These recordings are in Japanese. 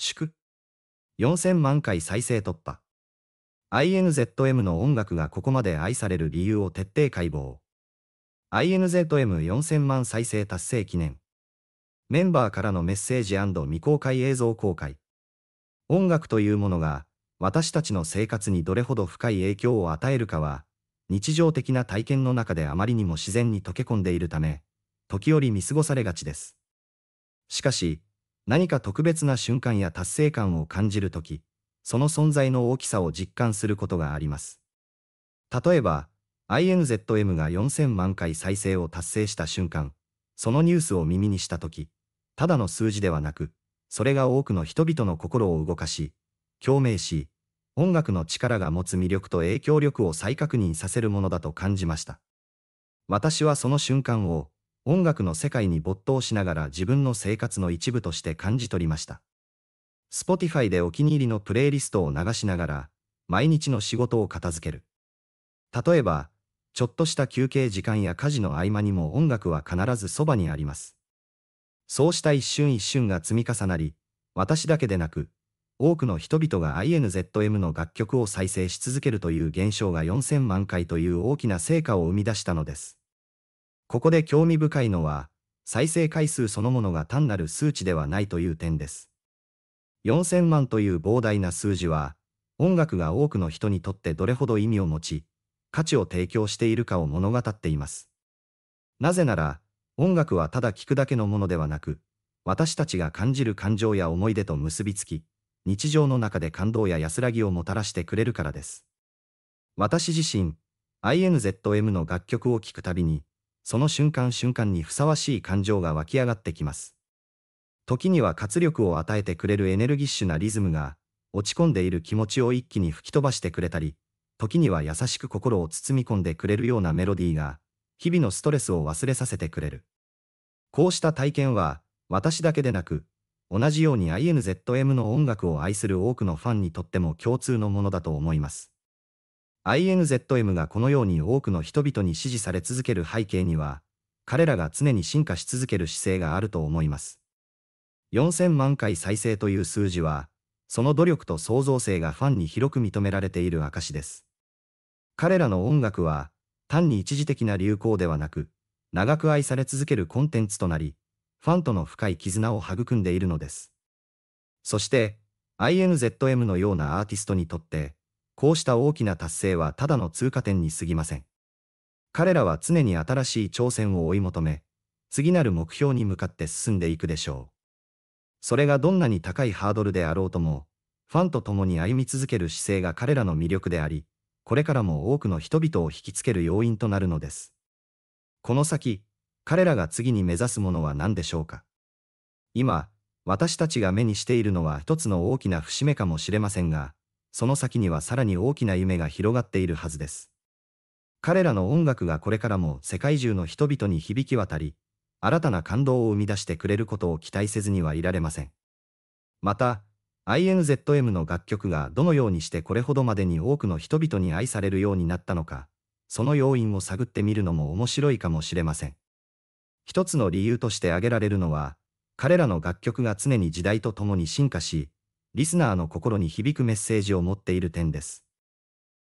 祝4000万回再生突破。INZM の音楽がここまで愛される理由を徹底解剖。INZM4000 万再生達成記念。メンバーからのメッセージ未公開映像公開。音楽というものが、私たちの生活にどれほど深い影響を与えるかは、日常的な体験の中であまりにも自然に溶け込んでいるため、時折見過ごされがちです。しかし、何か特別な瞬間や達成感を感じるとき、その存在の大きさを実感することがあります。例えば、INZM が4000万回再生を達成した瞬間、そのニュースを耳にしたとき、ただの数字ではなく、それが多くの人々の心を動かし、共鳴し、音楽の力が持つ魅力と影響力を再確認させるものだと感じました。私はその瞬間を音楽の世界に没頭しながら自分の生活の一部として感じ取りました。Spotify でお気に入りのプレイリストを流しながら、毎日の仕事を片付ける。例えば、ちょっとした休憩時間や家事の合間にも音楽は必ずそばにあります。そうした一瞬一瞬が積み重なり、私だけでなく、多くの人々が INZM の楽曲を再生し続けるという現象が4000万回という大きな成果を生み出したのです。ここで興味深いのは、再生回数そのものが単なる数値ではないという点です。4000万という膨大な数字は、音楽が多くの人にとってどれほど意味を持ち、価値を提供しているかを物語っています。なぜなら、音楽はただ聴くだけのものではなく、私たちが感じる感情や思い出と結びつき、日常の中で感動や安らぎをもたらしてくれるからです。私自身、INZM の楽曲を聴くたびに、その瞬間瞬間にふさわしい感情が湧き上がってきます。時には活力を与えてくれるエネルギッシュなリズムが、落ち込んでいる気持ちを一気に吹き飛ばしてくれたり、時には優しく心を包み込んでくれるようなメロディーが、日々のストレスを忘れさせてくれる。こうした体験は、私だけでなく、同じように INZM の音楽を愛する多くのファンにとっても共通のものだと思います。INZM がこのように多くの人々に支持され続ける背景には、彼らが常に進化し続ける姿勢があると思います。4000万回再生という数字は、その努力と創造性がファンに広く認められている証です。彼らの音楽は、単に一時的な流行ではなく、長く愛され続けるコンテンツとなり、ファンとの深い絆を育んでいるのです。そして、INZM のようなアーティストにとって、こうした大きな達成はただの通過点に過ぎません。彼らは常に新しい挑戦を追い求め、次なる目標に向かって進んでいくでしょう。それがどんなに高いハードルであろうとも、ファンと共に歩み続ける姿勢が彼らの魅力であり、これからも多くの人々を引きつける要因となるのです。この先、彼らが次に目指すものは何でしょうか今、私たちが目にしているのは一つの大きな節目かもしれませんが、その先にはさらに大きな夢が広がっているはずです。彼らの音楽がこれからも世界中の人々に響き渡り、新たな感動を生み出してくれることを期待せずにはいられません。また、INZM の楽曲がどのようにしてこれほどまでに多くの人々に愛されるようになったのか、その要因を探ってみるのも面白いかもしれません。一つの理由として挙げられるのは、彼らの楽曲が常に時代とともに進化し、リスナーの心に響くメッセージを持っている点です。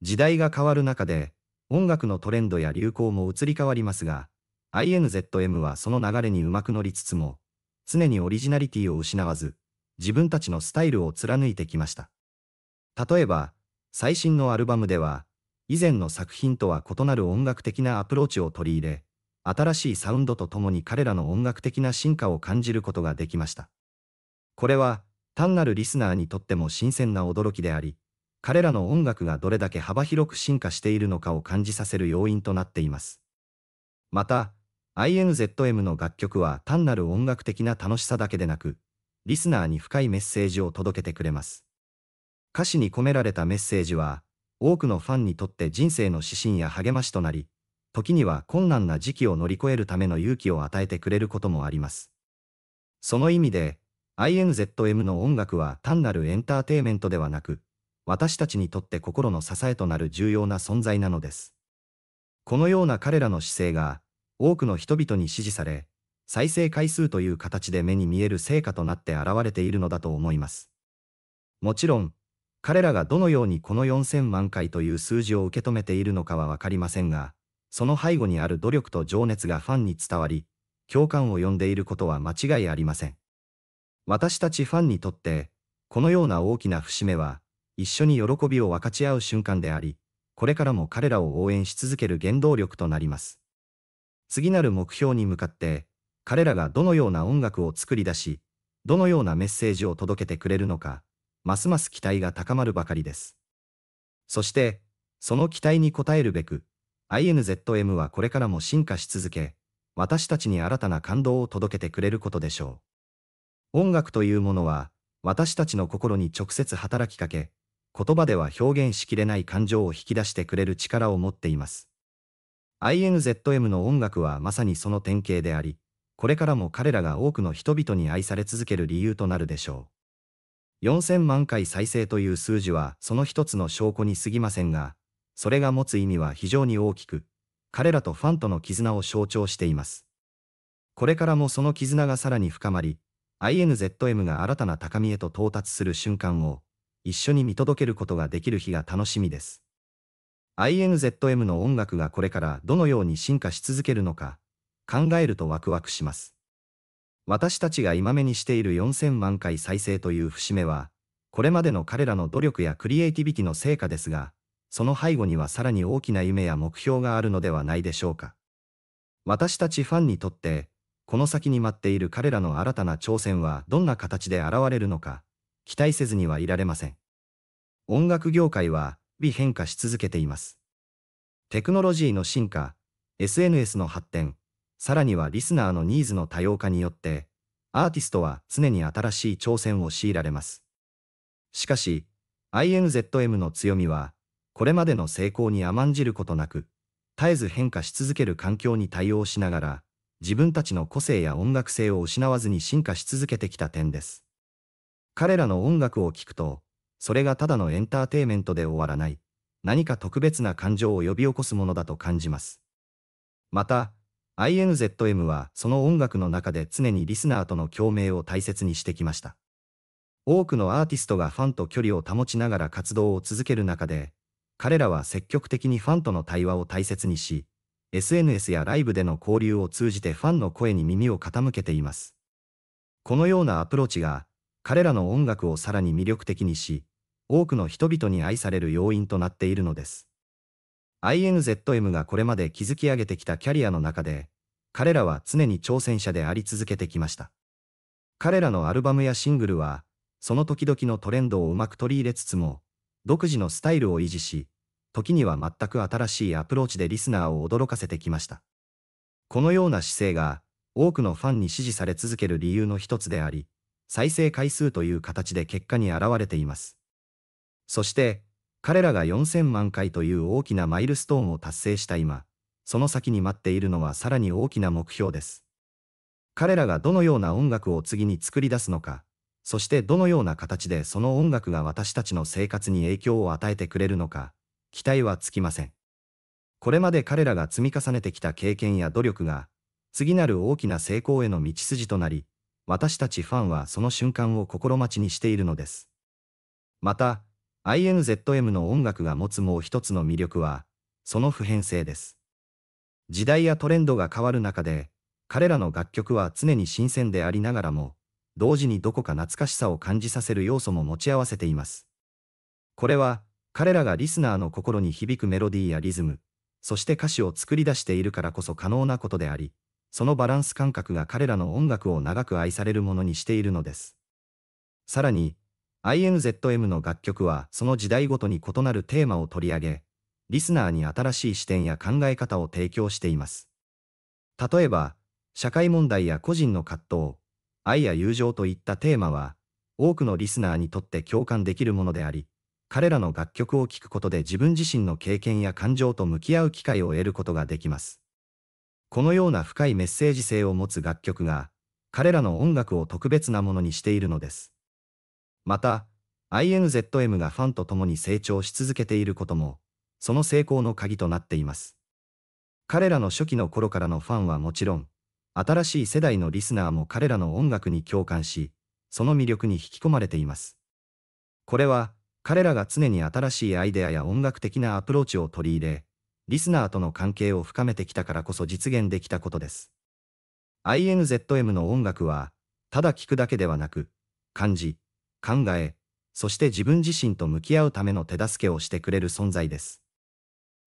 時代が変わる中で、音楽のトレンドや流行も移り変わりますが、INZM はその流れにうまく乗りつつも、常にオリジナリティを失わず、自分たちのスタイルを貫いてきました。例えば、最新のアルバムでは、以前の作品とは異なる音楽的なアプローチを取り入れ、新しいサウンドとともに彼らの音楽的な進化を感じることができました。これは、単なるリスナーにとっても新鮮な驚きであり、彼らの音楽がどれだけ幅広く進化しているのかを感じさせる要因となっています。また、INZM の楽曲は単なる音楽的な楽しさだけでなく、リスナーに深いメッセージを届けてくれます。歌詞に込められたメッセージは、多くのファンにとって人生の指針や励ましとなり、時には困難な時期を乗り越えるための勇気を与えてくれることもあります。その意味で、INZM の音楽は単なるエンターテイメントではなく、私たちにとって心の支えとなる重要な存在なのです。このような彼らの姿勢が、多くの人々に支持され、再生回数という形で目に見える成果となって現れているのだと思います。もちろん、彼らがどのようにこの4000万回という数字を受け止めているのかはわかりませんが、その背後にある努力と情熱がファンに伝わり、共感を呼んでいることは間違いありません。私たちファンにとって、このような大きな節目は、一緒に喜びを分かち合う瞬間であり、これからも彼らを応援し続ける原動力となります。次なる目標に向かって、彼らがどのような音楽を作り出し、どのようなメッセージを届けてくれるのか、ますます期待が高まるばかりです。そして、その期待に応えるべく、INZM はこれからも進化し続け、私たちに新たな感動を届けてくれることでしょう。音楽というものは、私たちの心に直接働きかけ、言葉では表現しきれない感情を引き出してくれる力を持っています。INZM の音楽はまさにその典型であり、これからも彼らが多くの人々に愛され続ける理由となるでしょう。4000万回再生という数字はその一つの証拠に過ぎませんが、それが持つ意味は非常に大きく、彼らとファンとの絆を象徴しています。これからもその絆がさらに深まり、INZM が新たな高みへと到達する瞬間を一緒に見届けることができる日が楽しみです。INZM の音楽がこれからどのように進化し続けるのか考えるとワクワクします。私たちが今目にしている4000万回再生という節目は、これまでの彼らの努力やクリエイティビティの成果ですが、その背後にはさらに大きな夢や目標があるのではないでしょうか。私たちファンにとって、この先に待っている彼らの新たな挑戦はどんな形で現れるのか、期待せずにはいられません。音楽業界は、微変化し続けています。テクノロジーの進化、SNS の発展、さらにはリスナーのニーズの多様化によって、アーティストは常に新しい挑戦を強いられます。しかし、INZM の強みは、これまでの成功に甘んじることなく、絶えず変化し続ける環境に対応しながら、自分たちの個性や音楽性を失わずに進化し続けてきた点です。彼らの音楽を聴くと、それがただのエンターテイメントで終わらない、何か特別な感情を呼び起こすものだと感じます。また、INZM はその音楽の中で常にリスナーとの共鳴を大切にしてきました。多くのアーティストがファンと距離を保ちながら活動を続ける中で、彼らは積極的にファンとの対話を大切にし、SNS やライブでの交流を通じてファンの声に耳を傾けています。このようなアプローチが、彼らの音楽をさらに魅力的にし、多くの人々に愛される要因となっているのです。INZM がこれまで築き上げてきたキャリアの中で、彼らは常に挑戦者であり続けてきました。彼らのアルバムやシングルは、その時々のトレンドをうまく取り入れつつも、独自のスタイルを維持し、時には全く新しいアプローチでリスナーを驚かせてきました。このような姿勢が、多くのファンに支持され続ける理由の一つであり、再生回数という形で結果に現れています。そして、彼らが4000万回という大きなマイルストーンを達成した今、その先に待っているのはさらに大きな目標です。彼らがどのような音楽を次に作り出すのか、そしてどのような形でその音楽が私たちの生活に影響を与えてくれるのか、期待はつきません。これまで彼らが積み重ねてきた経験や努力が、次なる大きな成功への道筋となり、私たちファンはその瞬間を心待ちにしているのです。また、INZM の音楽が持つもう一つの魅力は、その普遍性です。時代やトレンドが変わる中で、彼らの楽曲は常に新鮮でありながらも、同時にどこか懐かしさを感じさせる要素も持ち合わせています。これは、彼らがリスナーの心に響くメロディーやリズム、そして歌詞を作り出しているからこそ可能なことであり、そのバランス感覚が彼らの音楽を長く愛されるものにしているのです。さらに、INZM の楽曲はその時代ごとに異なるテーマを取り上げ、リスナーに新しい視点や考え方を提供しています。例えば、社会問題や個人の葛藤、愛や友情といったテーマは、多くのリスナーにとって共感できるものであり、彼らの楽曲を聴くことで自分自身の経験や感情と向き合う機会を得ることができます。このような深いメッセージ性を持つ楽曲が、彼らの音楽を特別なものにしているのです。また、INZM がファンと共に成長し続けていることも、その成功の鍵となっています。彼らの初期の頃からのファンはもちろん、新しい世代のリスナーも彼らの音楽に共感し、その魅力に引き込まれています。これは、彼らが常に新しいアイデアや音楽的なアプローチを取り入れ、リスナーとの関係を深めてきたからこそ実現できたことです。INZM の音楽は、ただ聴くだけではなく、感じ、考え、そして自分自身と向き合うための手助けをしてくれる存在です。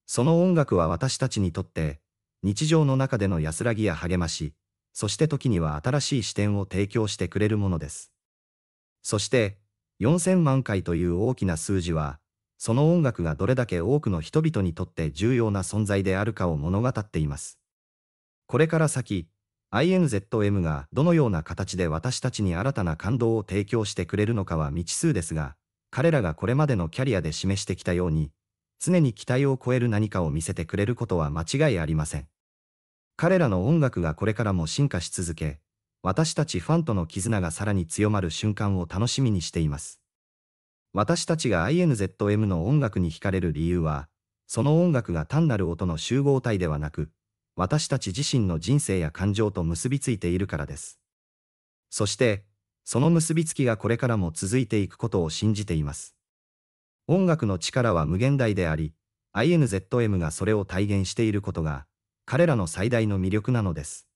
その音楽は私たちにとって、日常の中での安らぎや励まし、そして時には新しい視点を提供してくれるものです。そして、4000万回という大きな数字は、その音楽がどれだけ多くの人々にとって重要な存在であるかを物語っています。これから先、INZM がどのような形で私たちに新たな感動を提供してくれるのかは未知数ですが、彼らがこれまでのキャリアで示してきたように、常に期待を超える何かを見せてくれることは間違いありません。彼らの音楽がこれからも進化し続け、私たちファンとの絆がさらに強まる瞬間を楽しみにしています。私たちが INZM の音楽に惹かれる理由は、その音楽が単なる音の集合体ではなく、私たち自身の人生や感情と結びついているからです。そして、その結びつきがこれからも続いていくことを信じています。音楽の力は無限大であり、INZM がそれを体現していることが、彼らの最大の魅力なのです。